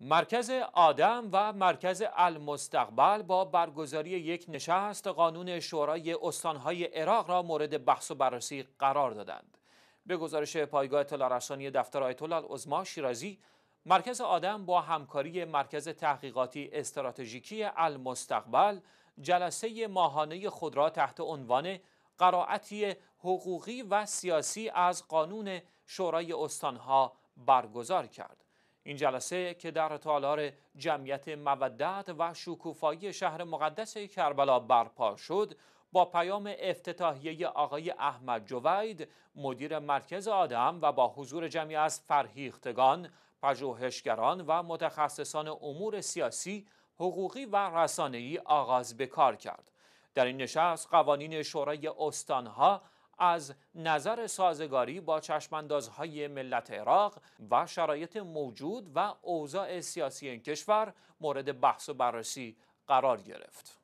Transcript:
مرکز آدم و مرکز المستقبل با برگزاری یک نشست قانون شورای استانهای عراق را مورد بحث و بررسی قرار دادند. به گزارش پایگاه اطلاع رسانی دفتر آیت الله شیرازی، مرکز آدم با همکاری مرکز تحقیقاتی استراتژیکی المستقبل جلسه ماهانه خود را تحت عنوان قرائتی حقوقی و سیاسی از قانون شورای استانها برگزار کرد. این جلسه که در تالار جمعیت مودت و شکوفایی شهر مقدس کربلا برپا شد با پیام افتتاحیه آقای احمد جوید مدیر مرکز آدم و با حضور جمعی از فرهیختگان، پژوهشگران و متخصصان امور سیاسی، حقوقی و رسانه‌ای آغاز به کار کرد. در این نشست قوانین شورای استانها از نظر سازگاری با چشماندازهای ملت عراق و شرایط موجود و اوضاع سیاسی این کشور مورد بحث و بررسی قرار گرفت.